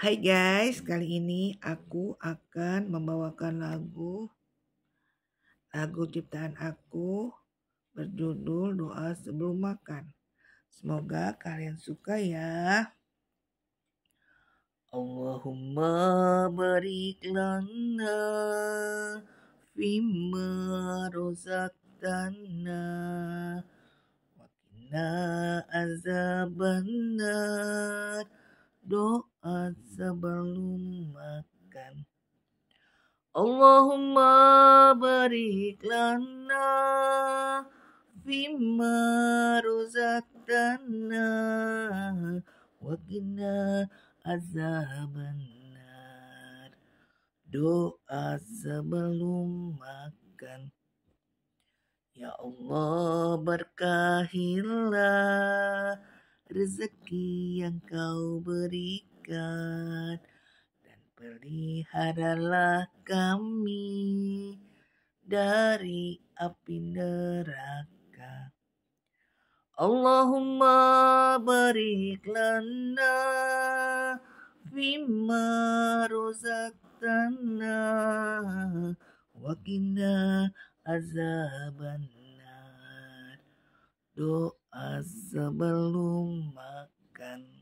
Hai guys, kali ini aku akan membawakan lagu lagu ciptaan aku berjudul Doa Sebelum Makan. Semoga kalian suka ya. Allahumma barik lana fima rozaktana wakina qina azabannar doa sebelum makan. Allahumma barik lana fima ruzatana wa qina azabannar. Doa sebelum makan. Ya Allah berkahilah rezeki yang kau berikan dan peliharalah kami dari api neraka. Allahumma barik lana fima rozaktana wakina azaban doa sebelum makan.